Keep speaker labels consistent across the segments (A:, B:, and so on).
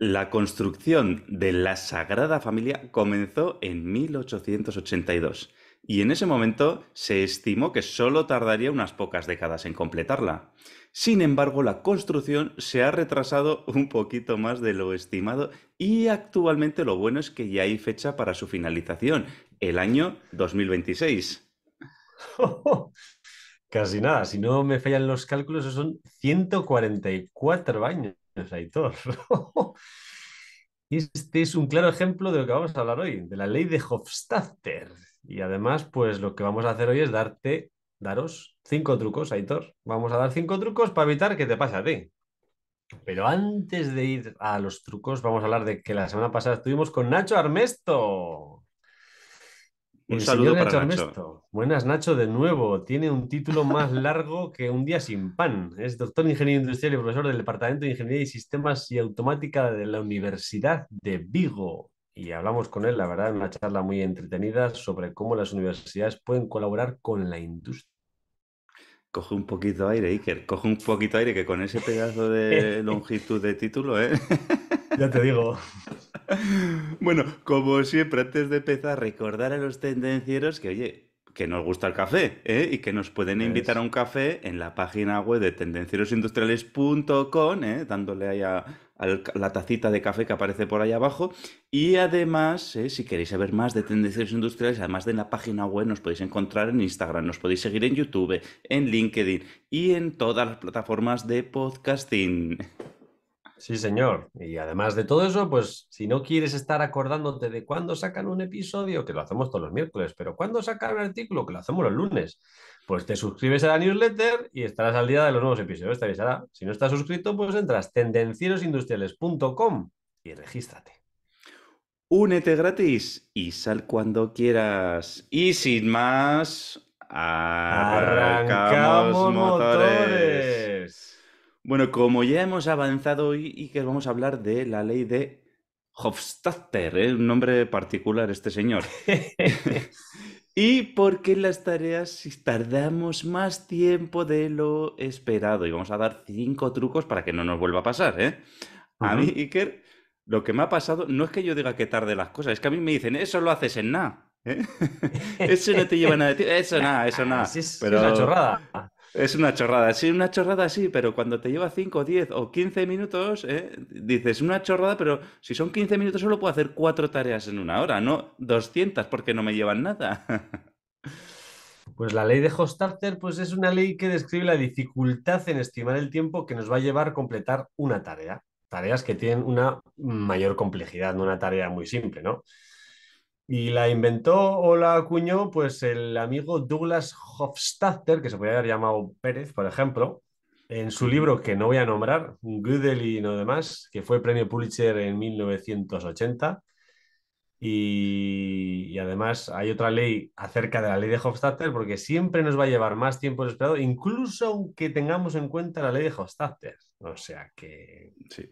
A: La construcción de la Sagrada Familia comenzó en 1882 y en ese momento se estimó que solo tardaría unas pocas décadas en completarla. Sin embargo, la construcción se ha retrasado un poquito más de lo estimado y actualmente lo bueno es que ya hay fecha para su finalización,
B: el año 2026. Casi nada, si no me fallan los cálculos, son 144 años. Aitor. este es un claro ejemplo de lo que vamos a hablar hoy, de la ley de Hofstadter. Y además, pues lo que vamos a hacer hoy es darte, daros cinco trucos, Aitor. Vamos a dar cinco trucos para evitar que te pase a ti. Pero antes de ir a los trucos, vamos a hablar de que la semana pasada estuvimos con Nacho Armesto.
A: Un saludo para Ernesto.
B: Buenas, Nacho, de nuevo. Tiene un título más largo que un día sin pan. Es doctor en Ingeniería Industrial y profesor del Departamento de Ingeniería y Sistemas y Automática de la Universidad de Vigo. Y hablamos con él, la verdad, en una charla muy entretenida sobre cómo las universidades pueden colaborar con la industria. Coge un
A: poquito de aire, Iker. Coge un poquito de aire, que con ese pedazo de longitud de título, ¿eh? Ya te digo. Bueno, como siempre, antes de empezar, recordar a los tendencieros que, oye, que nos gusta el café ¿eh? y que nos pueden invitar a un café en la página web de tendencierosindustriales.com, ¿eh? dándole ahí a, la tacita de café que aparece por ahí abajo. Y además, ¿eh? si queréis saber más de tendencieros industriales, además de en la página web, nos podéis encontrar en Instagram, nos podéis seguir en YouTube, en LinkedIn
B: y en todas las plataformas de podcasting. Sí, señor. Y además de todo eso, pues si no quieres estar acordándote de cuándo sacan un episodio, que lo hacemos todos los miércoles, pero cuándo sacan un artículo, que lo hacemos los lunes, pues te suscribes a la newsletter y estarás al día de los nuevos episodios. Te avisará. Si no estás suscrito, pues entras tendencierosindustriales.com y regístrate.
A: Únete gratis y sal cuando quieras. Y sin más, arrancamos, motores. Bueno, como ya hemos avanzado hoy y que vamos a hablar de la ley de Hofstadter, ¿eh? un nombre particular este señor. y por qué las tareas tardamos más tiempo de lo esperado. Y vamos a dar cinco trucos para que no nos vuelva a pasar. ¿eh? A mí, Iker, lo que me ha pasado no es que yo diga que tarde las cosas, es que a mí me dicen, eso lo haces en nada. ¿eh? eso no te lleva a nada. Eso nada, eso nada. Pero... Es una chorrada. Es una chorrada, sí, una chorrada, sí, pero cuando te lleva 5, 10 o 15 minutos, ¿eh? dices una chorrada, pero si son 15 minutos solo puedo hacer cuatro tareas en una hora, no 200 porque no me llevan nada.
B: Pues la ley de Hostarter pues es una ley que describe la dificultad en estimar el tiempo que nos va a llevar a completar una tarea. Tareas que tienen una mayor complejidad, no una tarea muy simple, ¿no? Y la inventó o la acuñó pues el amigo Douglas Hofstadter, que se podría haber llamado Pérez, por ejemplo, en su libro que no voy a nombrar, Gödel y no demás, que fue premio Pulitzer en 1980. Y, y, además hay otra ley acerca de la ley de Hofstadter, porque siempre nos va a llevar más tiempo esperado, incluso aunque tengamos en cuenta la ley de Hofstadter. O sea que. Sí.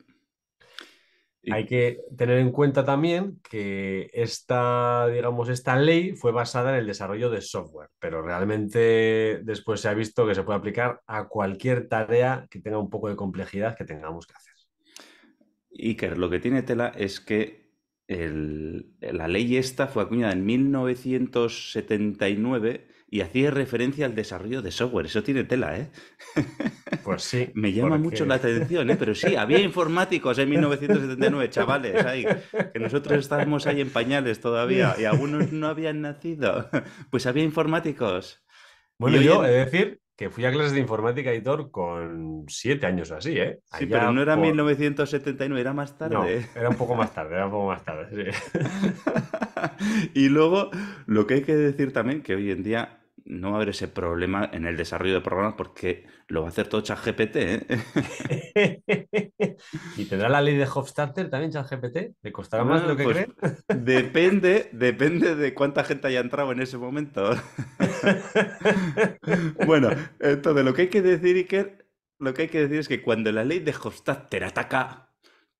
B: Hay que tener en cuenta también que esta, digamos, esta ley fue basada en el desarrollo de software, pero realmente después se ha visto que se puede aplicar a cualquier tarea que tenga un poco de complejidad que tengamos que hacer.
A: Iker, lo que tiene tela es que la ley esta fue acuñada en 1979 y hacía referencia al desarrollo de software. Eso tiene tela, ¿eh? Pues sí. Me llama mucho la atención, ¿eh? Pero sí, había informáticos en 1979, chavales, ahí, que nosotros estábamos ahí en pañales todavía y algunos no habían nacido. Pues había informáticos.
B: Bueno, yo es decir
A: que fui a clases de
B: informática, editor, con siete años así, ¿eh? sí, pero no era
A: 1979, era más
B: tarde. No, era un poco más tarde, era un poco más tarde, sí. y luego,
A: lo que hay que decir también que hoy en día no va a haber ese problema en el desarrollo de programas porque lo va a hacer todo ChatGPT. ¿eh? ¿Y tendrá
B: la ley de Hofstadter también ChatGPT? ¿Le costará más de ah, lo que pues
A: Depende, depende de cuánta gente haya entrado en ese momento. bueno, entonces lo que hay que decir, Iker, lo que hay que decir es que cuando la ley de Hofstadter ataca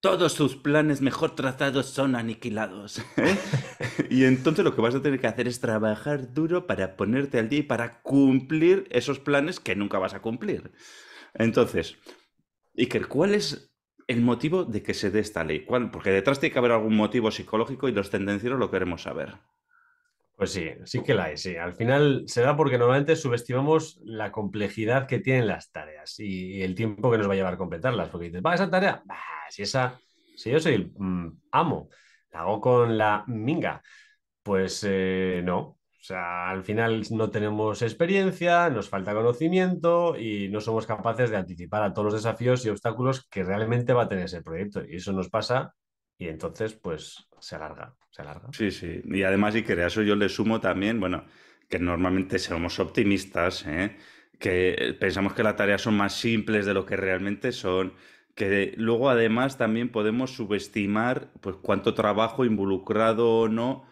A: todos sus planes mejor trazados son aniquilados. y entonces lo que vas a tener que hacer es trabajar duro para ponerte al día y para cumplir esos planes que nunca vas a cumplir. Entonces, Iker, ¿cuál es el motivo de que se dé esta ley? Porque detrás tiene que haber algún motivo psicológico y los tendencieros lo queremos saber.
B: Pues sí, sí que la hay, sí. Al final se da porque normalmente subestimamos la complejidad que tienen las tareas y, el tiempo que nos va a llevar completarlas. Porque dices, va, esa tarea, si esa, si yo soy el mm, amo, la hago con la minga. Pues eh, no. O sea, al final no tenemos experiencia, nos falta conocimiento y no somos capaces de anticipar a todos los desafíos y obstáculos que realmente va a tener ese proyecto. Y eso nos pasa y entonces pues se alarga, se alarga.
A: Sí, sí, y además y a eso yo le sumo también, bueno, que normalmente somos optimistas, ¿eh? que pensamos que las tareas son más simples de lo que realmente son, que luego además también podemos subestimar pues cuánto trabajo involucrado o no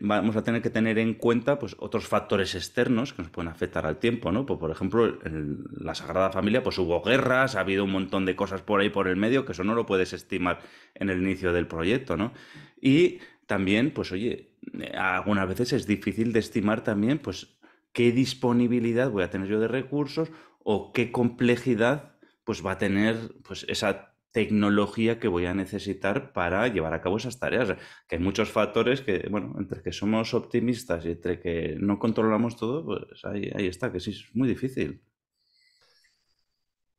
A: vamos a tener que tener en cuenta pues, otros factores externos que nos pueden afectar al tiempo, ¿no? Pues, por ejemplo, en la Sagrada Familia pues, hubo guerras, ha habido un montón de cosas por ahí por el medio, que eso no lo puedes estimar en el inicio del proyecto, ¿no? Y también, pues oye, eh, algunas veces es difícil de estimar también, pues, qué disponibilidad voy a tener yo de recursos o qué complejidad pues va a tener pues esa tecnología que voy a necesitar para llevar a cabo esas tareas. Que hay muchos factores que, bueno, entre que somos optimistas y entre que no controlamos todo, pues ahí, está, que sí, es muy difícil.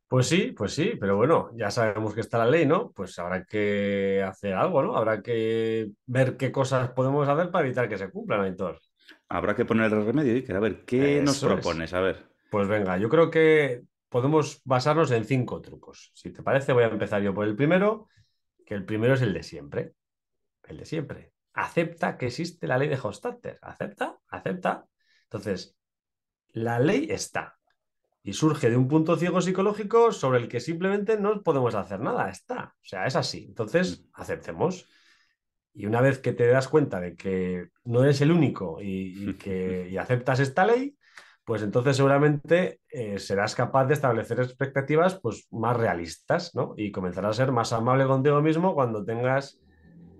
B: Pues sí, pues sí, pero bueno, ya sabemos que está la ley, ¿no? Pues habrá que hacer algo, ¿no? Habrá que ver qué cosas podemos hacer para evitar que se cumplan, Aitor. Habrá que poner el remedio, Iker. A ver, ¿qué nos propones? A ver. Pues venga, yo creo que podemos basarnos en cinco trucos. Si te parece, voy a empezar yo por el primero, que el primero es el de siempre. El de siempre. Acepta que existe la ley de Hostatter. Acepta, acepta. Entonces, la ley está y surge de un punto ciego psicológico sobre el que simplemente no podemos hacer nada. Está. O sea, es así. Entonces, aceptemos. Y una vez que te das cuenta de que no eres el único y, que y aceptas esta ley, pues entonces seguramente eh, serás capaz de establecer expectativas pues, más realistas, ¿no? Y comenzarás a ser más amable contigo mismo cuando tengas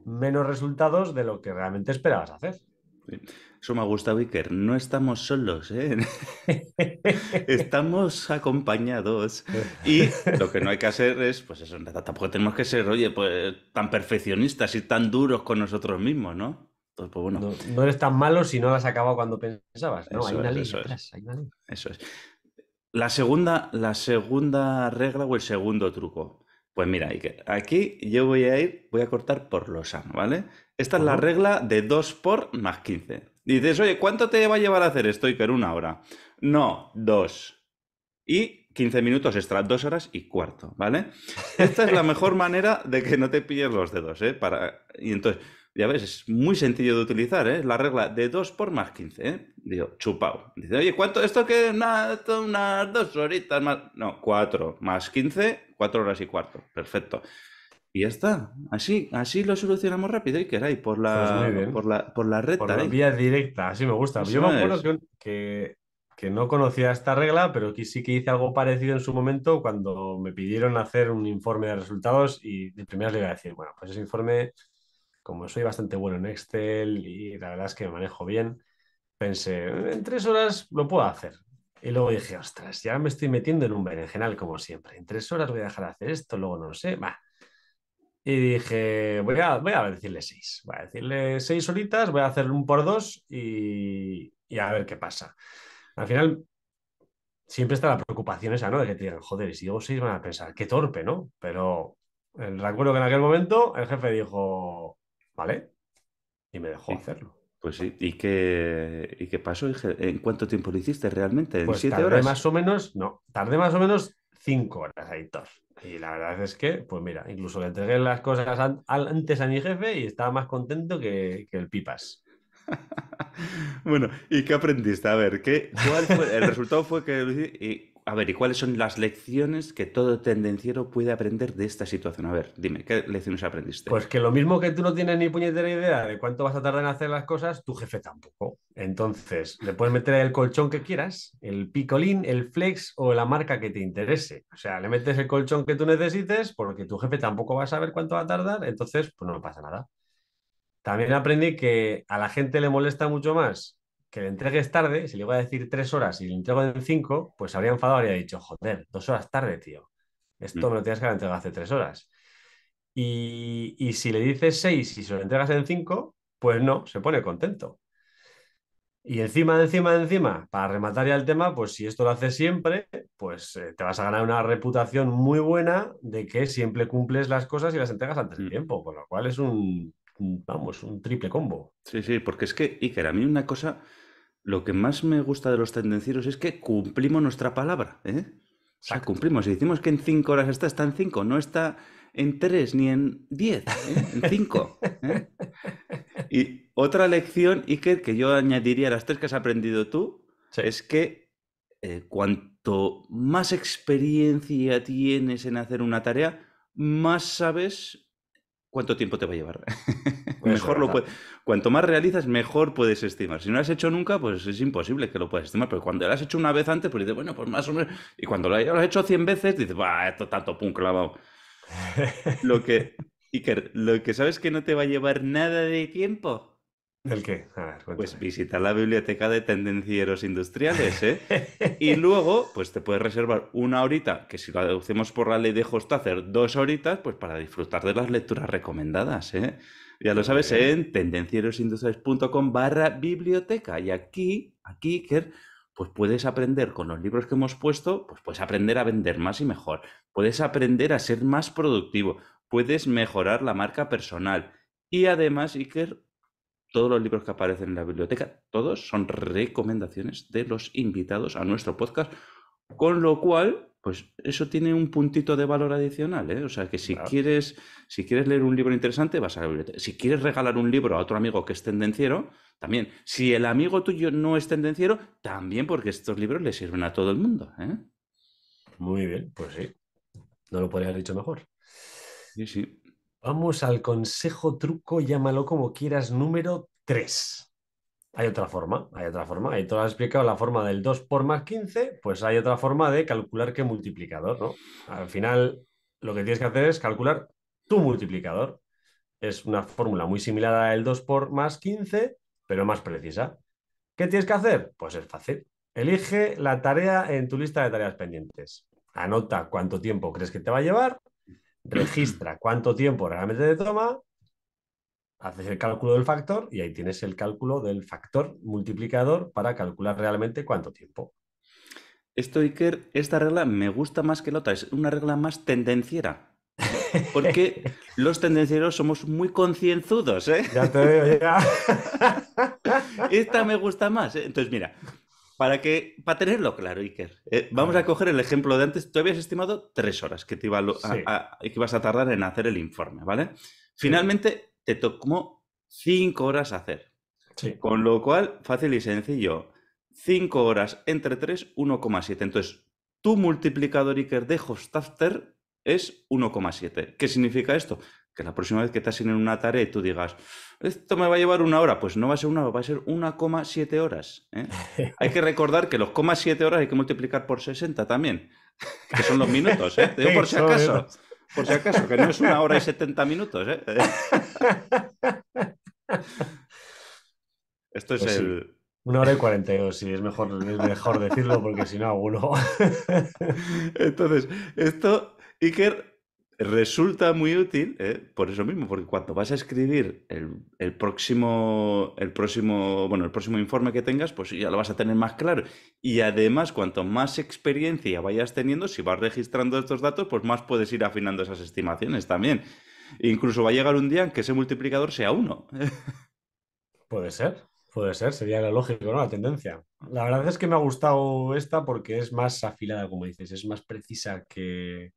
B: menos resultados de lo que realmente esperabas hacer.
A: Eso me gusta, Wicker. No estamos solos, ¿eh? estamos acompañados. Y lo que no hay que hacer es, pues eso, tampoco tenemos que ser, oye, pues tan perfeccionistas y tan duros con nosotros mismos, ¿no? Pues
B: no, eres tan malo si no lo has acabado cuando pensabas. No, eso hay, una es,
A: Eso es. La segunda, la segunda regla o el segundo truco. Pues mira, aquí yo voy a ir, voy a cortar por losa, ¿vale? Esta es la regla de 2 por más 15. Dices, oye, ¿cuánto te va a llevar a hacer esto? Iker, una hora. No, dos. Y 15 minutos extra, dos horas y cuarto, ¿vale? Esta es la mejor manera de que no te pilles los dedos, ¿eh? Para... Y entonces, ya ves, es muy sencillo de utilizar, ¿eh? La regla de 2 por más 15, ¿eh? Digo, chupao. Dice, oye, ¿cuánto? ¿Esto que Nada, unas dos horitas más. No, 4 más 15, 4 horas y cuarto. Perfecto. Y ya está. Así, así lo solucionamos rápido, y queráis, pues por la, por la, por Por la ¿eh? vía directa,
B: así me gusta. Yo me acuerdo que, que, no conocía esta regla, pero que sí que hice algo parecido en su momento cuando me pidieron hacer un informe de resultados y de primeras le iba a decir, bueno, pues ese informe como soy bastante bueno en Excel y la verdad es que me manejo bien, pensé, en tres horas lo puedo hacer. Y luego dije, ostras, ya me estoy metiendo en un berenjenal como siempre. En tres horas voy a dejar de hacer esto, luego no lo sé, va. Y dije, voy a, voy a decirle seis. Voy a decirle seis horitas, voy a hacer un por dos y, y a ver qué pasa. Al final, siempre está la preocupación esa, ¿no? De que te digan, joder, si digo seis van a pensar, qué torpe, ¿no? Pero recuerdo que en aquel momento el jefe dijo, ¿Vale? Y me dejó hacerlo.
A: Pues sí, ¿y qué, qué pasó? ¿En cuánto tiempo lo hiciste realmente? ¿En pues siete tardé horas? más o
B: menos, no, tardé más o menos cinco horas, editor. Y la verdad es que, pues mira, incluso le entregué las cosas antes a mi jefe y estaba más contento que, el pipas.
A: bueno, ¿y qué aprendiste? A ver, ¿qué, el resultado fue que a ver, ¿y cuáles son las lecciones que todo tendenciero puede aprender de esta situación? A ver, dime, ¿qué lecciones aprendiste?
B: Pues que lo mismo que tú no tienes ni puñetera idea de cuánto vas a tardar en hacer las cosas, tu jefe tampoco. Entonces, le puedes meter el colchón que quieras, el picolín, el flex o la marca que te interese. O sea, le metes el colchón que tú necesites porque tu jefe tampoco va a saber cuánto va a tardar, entonces, pues no pasa nada. También aprendí que a la gente le molesta mucho más que le entregues tarde, si le iba a decir tres horas y le entrego en cinco, pues habría enfadado, habría dicho, joder, dos horas tarde, tío. Esto me lo tienes que haber entregado hace tres horas. Y, si le dices seis y se lo entregas en cinco, pues no, se pone contento. Y encima, encima, encima, para rematar ya el tema, pues si esto lo haces siempre, pues eh, te vas a ganar una reputación muy buena de que siempre cumples las cosas y las entregas antes del mm. tiempo, con lo cual es un, vamos, un triple combo.
A: Sí, sí, porque es que, Iker, a mí una cosa, lo que más me gusta de los tendencieros es que cumplimos nuestra palabra. ¿eh? O sea, cumplimos. Si decimos que en cinco horas está, está en cinco, no está en tres ni en diez, ¿eh? en cinco. ¿eh? Y otra lección, Iker, que yo añadiría a las tres que has aprendido tú, es que eh, cuanto más experiencia tienes en hacer una tarea, más sabes cuánto tiempo te va a llevar. mejor lo Cuanto más realizas, mejor puedes estimar. Si no lo has hecho nunca, pues es imposible que lo puedas estimar. Pero cuando lo has hecho una vez antes, pues dices, bueno, pues más o menos. Y cuando lo has hecho 100 veces, dices, va, esto tanto pum clavado. lo que, Iker, lo que sabes que no te va a llevar nada de tiempo. ¿El qué? A ver, pues visitar la biblioteca de tendencieros industriales, ¿eh? y luego, pues te puedes reservar una horita, que si lo deducimos por la ley de hacer dos horitas, pues para disfrutar de las lecturas recomendadas, ¿eh? Ya lo sabes, en tendencierosindustriales.com barra biblioteca. Y aquí, aquí, Iker, pues puedes aprender con los libros que hemos puesto, pues puedes aprender a vender más y mejor. Puedes aprender a ser más productivo. Puedes mejorar la marca personal. Y además, Iker, todos los libros que aparecen en la biblioteca, todos son recomendaciones de los invitados a nuestro podcast con lo cual, pues eso tiene un puntito de valor adicional, ¿eh? O sea que si quieres, si quieres leer un libro interesante, vas a la Si quieres regalar un libro a otro amigo que es tendenciero, también. Si el amigo tuyo no es tendenciero, también porque estos libros le sirven a todo el mundo. ¿eh?
B: Muy bien, pues sí. No lo podría haber dicho mejor. Sí, sí. Vamos al consejo, truco, llámalo como quieras, número 3. Hay otra forma, hay otra forma. Ahí tú has explicado la forma del 2 por más 15, pues hay otra forma de calcular qué multiplicador, ¿no? Al final, lo que tienes que hacer es calcular tu multiplicador. Es una fórmula muy similar a del 2 por más 15, pero más precisa. ¿Qué tienes que hacer? Pues es fácil. Elige la tarea en tu lista de tareas pendientes. Anota cuánto tiempo crees que te va a llevar, registra cuánto tiempo realmente te toma haces el cálculo del factor y ahí tienes el cálculo del factor multiplicador para calcular realmente cuánto tiempo. Esto, Iker, esta regla me
A: gusta más que la otra, es una regla más tendenciera. Porque los tendencieros somos muy concienzudos, ¿eh? Ya te veo, ya. Esta me gusta más. ¿eh? Entonces, mira, para, que, para tenerlo claro, Iker, eh, vamos a coger el ejemplo de antes. Tú habías estimado tres horas que, te ibas a tardar en hacer el informe, ¿vale? Finalmente, te tomó cinco horas hacer. Con lo cual, fácil y sencillo, cinco horas entre 3, 1,7. Entonces, tu multiplicador Iker de Hostafter es 1,7. ¿Qué significa esto? Que la próxima vez que estás en una tarea y tú digas, esto me va a llevar una hora, pues no va a ser una hora, va a ser 1,7 horas. ¿eh? hay que recordar que los siete horas hay que multiplicar por 60 también, que son los minutos, ¿eh? por si acaso. Por si acaso, que no es una hora y 70 minutos. ¿eh?
B: Esto es pues el. Una hora y 42, y es mejor, es mejor decirlo porque si no, alguno.
A: Entonces, esto, Iker, Resulta muy útil, ¿eh? por eso mismo, porque cuando vas a escribir el, próximo, el próximo, bueno, el próximo informe que tengas, pues ya lo vas a tener más claro. Y además, cuanto más experiencia vayas teniendo, si vas registrando estos datos, pues más puedes ir afinando esas estimaciones también. Incluso va a llegar un día en que ese multiplicador sea uno.
B: Puede ser, puede ser, sería la lógica, ¿no? La tendencia. La verdad es que me ha gustado esta porque es más afilada, como dices, es más precisa que,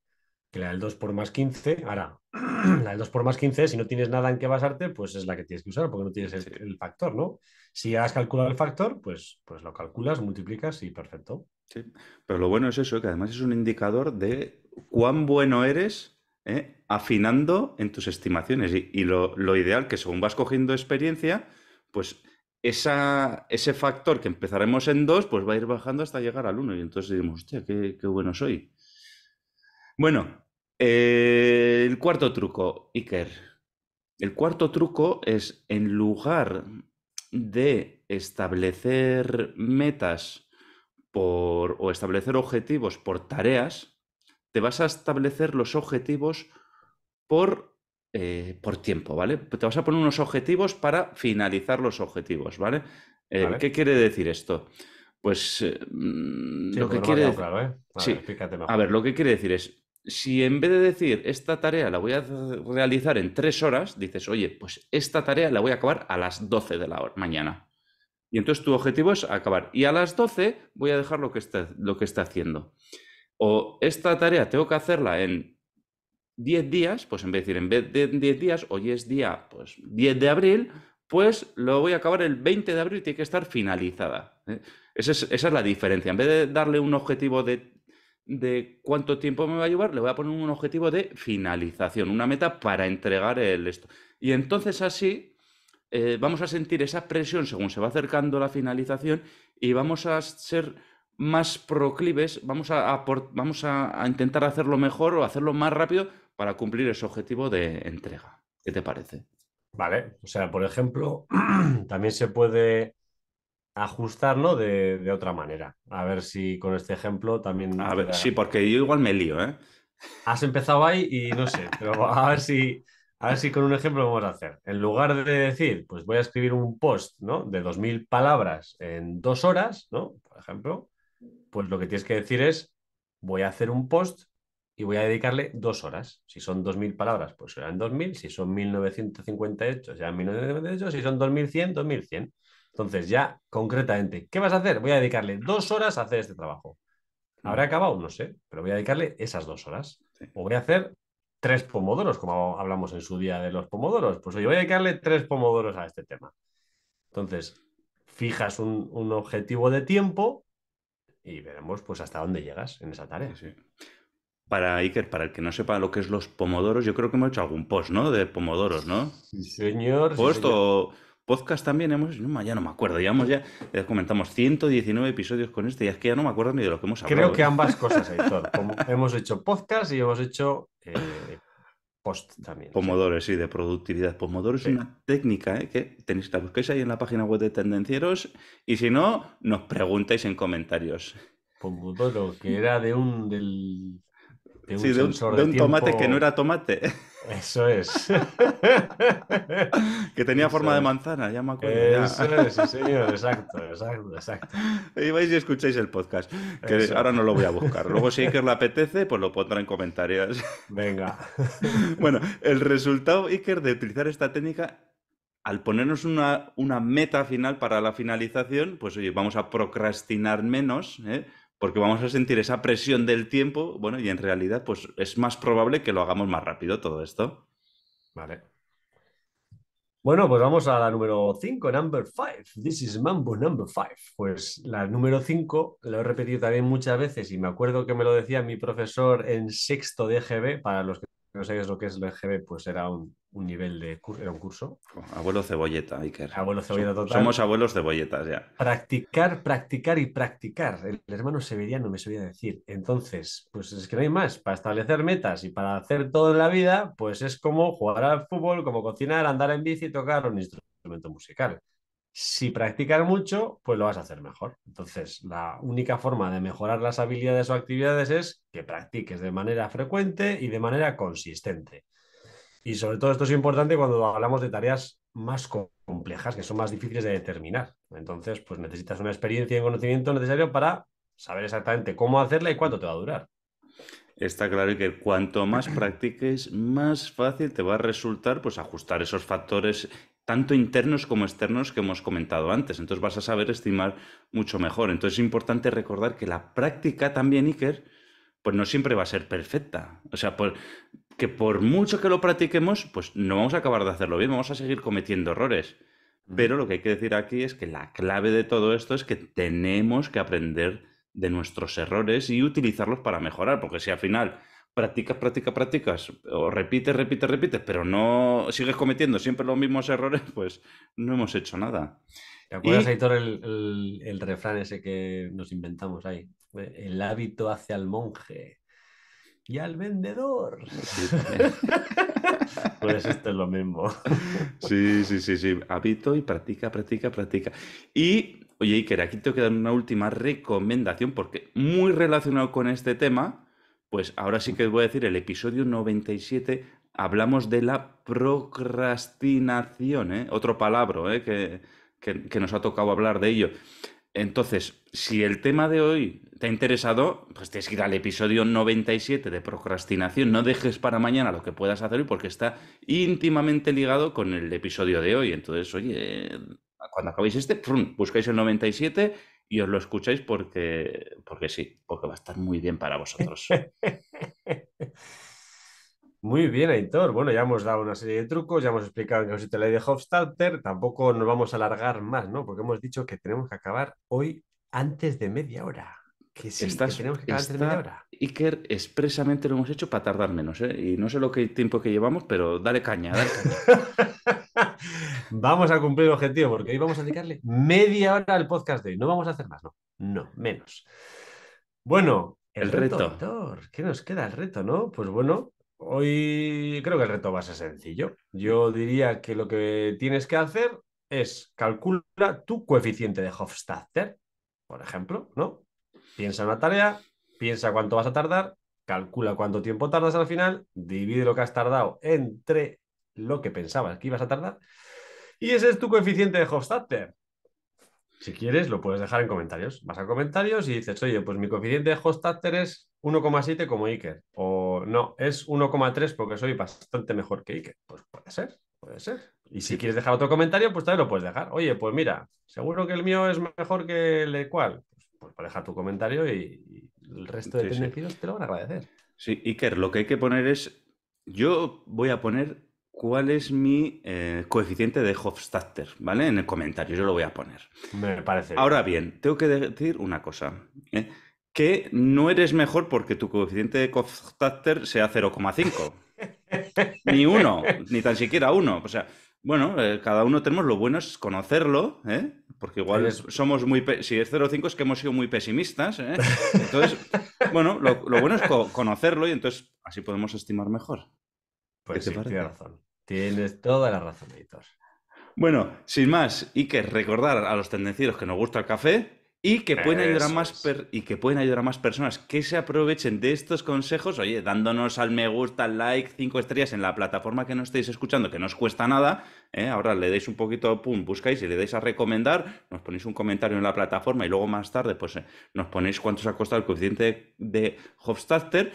B: que la del 2 por más 15, ahora, la del 2 por más 15, si no tienes nada en qué basarte, pues es la que tienes que usar, porque no tienes el factor, ¿no? Si has calculado el factor, pues, pues lo calculas, multiplicas y perfecto.
A: Sí, pero lo bueno es eso, que además es un indicador de cuán bueno eres ¿eh? afinando en tus estimaciones. Y, lo, ideal, que según vas cogiendo experiencia, pues esa, ese factor que empezaremos en 2, pues va a ir bajando hasta llegar al 1. Y entonces decimos, hostia, qué, qué bueno soy. Bueno, eh, el cuarto truco, Iker. El cuarto truco es en lugar de establecer metas por, o establecer objetivos por tareas, te vas a establecer los objetivos por, eh, por tiempo, ¿vale? Te vas a poner unos objetivos para finalizar los objetivos, ¿vale? Eh, ¿Qué quiere decir esto? Pues mm, lo que quiere A ver, lo que quiere decir es, si en vez de decir esta tarea la voy a realizar en tres horas, dices, oye, pues esta tarea la voy a acabar a las 12 de la mañana. Y entonces tu objetivo es acabar. Y a las 12 voy a dejar lo que está, lo que haciendo. O esta tarea tengo que hacerla en 10 días, pues en vez de decir en vez de 10 días, hoy es día pues, 10 de abril, pues lo voy a acabar el 20 de abril, tiene que estar finalizada. ¿eh? esa es la diferencia. En vez de darle un objetivo de de cuánto tiempo me va a llevar, le voy a poner un objetivo de finalización, una meta para entregar el esto. Y entonces así eh, vamos a sentir esa presión según se va acercando la finalización y vamos a ser más proclives, vamos a, vamos a intentar hacerlo mejor o hacerlo más rápido para cumplir ese objetivo de entrega. ¿Qué
B: te parece? Vale, o sea, por ejemplo, también se puede ajustarlo de, otra manera. A ver si con este ejemplo también... A ver, sí, porque yo igual me lío, ¿eh? Has empezado ahí y no sé, pero a ver si... A ver si con un ejemplo vamos a hacer. En lugar de decir, pues voy a escribir un post ¿no? de 2.000 palabras en dos horas, ¿no? por ejemplo, pues lo que tienes que decir es, voy a hacer un post y voy a dedicarle dos horas. Si son 2.000 palabras, pues serán 2.000. Si son 1.958, serán 1.958. Si son 2.100, 2.100. Entonces, ya concretamente, ¿qué vas a hacer? Voy a dedicarle dos horas a hacer este trabajo. ¿Habrá acabado? No sé, pero voy a dedicarle esas dos horas. O voy a hacer tres pomodoros, como hablamos en su día de los pomodoros. Pues oye, voy a dedicarle tres pomodoros a este tema. Entonces, fijas un, objetivo de tiempo y veremos pues hasta dónde llegas en esa tarea.
A: Para Iker, para el que no sepa lo que es los pomodoros, yo creo que hemos hecho algún post, ¿no? De pomodoros, ¿no? Sí, señor. Puesto podcast también hemos, ya no me acuerdo, ya, comentamos 119 episodios con este y es que ya no me acuerdo ni de lo que hemos hablado. Creo que ¿eh? ambas cosas, hay.
B: Como hemos hecho podcast y hemos hecho eh, post también.
A: Pomodores, sí, de productividad. Pomodoro es una técnica ¿eh? que tenéis, la busquéis ahí en la página web de Tendencieros y si no, nos preguntáis en comentarios. Pomodoro, que era de
B: un del de un, sí, de un, tomate que no era tomate. Eso es.
A: que tenía forma de manzana, ya me acuerdo. Eso es, sí, señor, exacto,
B: exacto, exacto.
A: Y vais y escucháis el podcast, que ahora no lo voy a buscar. Luego si Iker le apetece, pues lo pondrá en comentarios. Venga. bueno, el resultado, Iker, de utilizar esta técnica al ponernos una, una, meta final para la finalización, pues oye, vamos a procrastinar menos, ¿eh? porque vamos a sentir esa presión del tiempo, bueno, y en realidad pues es más probable que lo hagamos más rápido todo esto. Vale.
B: Bueno, pues vamos a la número 5, number 5. This is Mambo number 5. Pues la número 5 lo he repetido también muchas veces y me acuerdo que me lo decía mi profesor en sexto de EGB, para los que no sabéis lo que es el EGB, pues era un, nivel de era un curso.
A: Abuelo cebolleta, Iker. Abuelo cebolleta total. Somos abuelos cebolletas ya.
B: Practicar, practicar y practicar. El, hermano severiano me sabía decir. Entonces, pues es que no hay más. Para establecer metas y para hacer todo en la vida, pues es como jugar al fútbol, como cocinar, andar en bici y tocar un instrumento musical si practicas mucho, pues lo vas a hacer mejor. Entonces, la única forma de mejorar las habilidades o actividades es que practiques de manera frecuente y de manera consistente. Y sobre todo esto es importante cuando hablamos de tareas más complejas, que son más difíciles de determinar. Entonces, pues necesitas una experiencia y conocimiento necesario para saber exactamente cómo hacerla y cuánto te va a durar.
A: Está claro que cuanto más practiques, más fácil te va a resultar pues, ajustar esos factores tanto internos como externos que hemos comentado antes. Entonces vas a saber estimar mucho mejor. Entonces es importante recordar que la práctica también, Iker, pues no siempre va a ser perfecta. O sea, que por mucho que lo practiquemos, pues no vamos a acabar de hacerlo bien, vamos a seguir cometiendo errores. Mm. Pero lo que hay que decir aquí es que la clave de todo esto es que tenemos que aprender de nuestros errores y utilizarlos para mejorar, porque si al final practicas, practicas, practicas, o repites, repites, repites, pero no sigues cometiendo siempre los mismos errores, pues no hemos hecho nada. ¿Te acuerdas, y... Aitor,
B: el, refrán ese que nos inventamos ahí? Eh, el hábito hace al monje y al vendedor. pues esto es lo
A: mismo. Sí, sí, sí, sí. ...hábito y practica, practica, practica. Y, oye, Iker, aquí tengo que dar una última recomendación porque muy relacionado con este tema, pues ahora sí que os voy a decir, el episodio 97 hablamos de la procrastinación, ¿eh? otro palabra ¿eh? que, que, nos ha tocado hablar de ello. Entonces, si el tema de hoy te ha interesado, pues tienes que ir al episodio 97 de procrastinación. No dejes para mañana lo que puedas hacer hoy porque está íntimamente ligado con el episodio de hoy. Entonces, oye, cuando acabéis este, buscáis el 97 y os lo escucháis porque, porque sí, porque va a estar muy bien para vosotros.
B: Muy bien, Aitor. Bueno, ya hemos dado una serie de trucos, ya hemos explicado que hecho la ley de Hofstadter. Tampoco nos vamos a alargar más, ¿no? Porque hemos dicho que tenemos que acabar hoy antes de media hora. Que sí, tenemos que acabar antes de media hora. Iker,
A: expresamente lo hemos hecho para tardar menos, ¿eh? Y no sé lo que tiempo que llevamos, pero dale caña, dale caña.
B: Vamos a cumplir el objetivo porque hoy vamos a dedicarle media hora al podcast de hoy. No vamos a hacer más, no. No, menos. Bueno, el, reto. ¿Qué nos queda el reto, no? Pues bueno, hoy creo que el reto va a ser sencillo. Yo diría que lo que tienes que hacer es calcula tu coeficiente de Hofstadter, por ejemplo, ¿no? Piensa en una tarea, piensa cuánto vas a tardar, calcula cuánto tiempo tardas al final, divide lo que has tardado entre lo que pensabas que ibas a tardar y ese es tu coeficiente de Hostatter. Si quieres, lo puedes dejar en comentarios. Vas a comentarios y dices, oye, pues mi coeficiente de Hofstadter es 1,7 como Iker. O no, es 1,3 porque soy bastante mejor que Iker. Pues puede ser, puede ser. Y si quieres dejar otro comentario, pues también lo puedes dejar. Oye, pues mira, seguro que el mío es mejor que el de cual. Pues, para pues, pues dejar tu comentario y, el resto de te lo van a
A: agradecer. Sí, Iker, lo que hay que poner es. Yo voy a poner cuál es mi eh, coeficiente de Hofstadter, ¿vale? En el comentario, yo lo voy a poner.
B: Me parece. Ahora
A: bien, tengo que decir una cosa, ¿eh? que no eres mejor porque tu coeficiente de Hofstadter sea 0,5. ni uno, ni tan siquiera uno. O sea, bueno, eh, cada uno tenemos lo bueno es conocerlo, porque igual somos muy. Si es 0,5 es que hemos sido muy pesimistas. Entonces, bueno, lo, bueno es conocerlo y entonces así podemos estimar mejor. Pues sí, tiene razón. Tienes toda la razón, editor. Bueno, sin más, y que recordar a los tendencieros que nos gusta el café
B: y que pueden ayudar a
A: más y que pueden ayudar más personas que se aprovechen de estos consejos, oye, dándonos al me gusta, al like, cinco estrellas en la plataforma que no estéis escuchando, que no os cuesta nada. ¿eh? Ahora le dais un poquito, pum, buscáis y le dais a recomendar, nos ponéis un comentario en la plataforma y luego más tarde, pues eh, nos ponéis cuánto os ha costado el coeficiente de, de Hofstadter.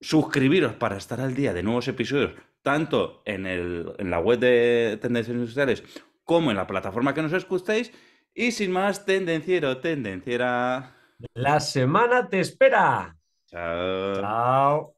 A: Suscribiros para estar al día de nuevos episodios tanto en, la web de Tendencias Industriales como en la plataforma que nos escuchéis. Y sin más, tendenciero, tendenciera. La
B: semana te espera.
A: Chao. Chao.